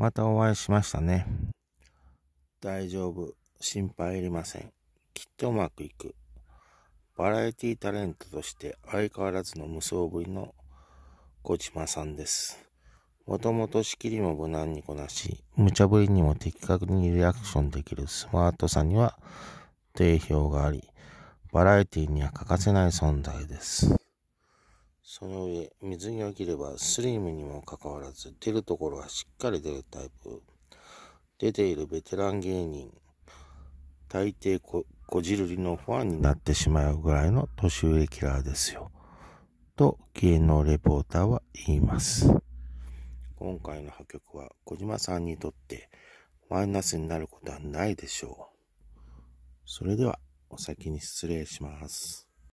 またお会いしましたね。大丈夫。心配いりません。きっとうまくいく。バラエティタレントとして相変わらずの無双ぶりの小島さんです。もともと仕切りも無難にこなし、無茶ぶりにも的確にリアクションできるスマートさには定評があり、バラエティには欠かせない存在です。その上、水着を着ればスリムにもかかわらず、出るところはしっかり出るタイプ。出ているベテラン芸人、大抵こ、こじるりのファンになってしまうぐらいの年上キラーですよ。と、芸能レポーターは言います。今回の破局は小島さんにとってマイナスになることはないでしょう。それでは、お先に失礼します。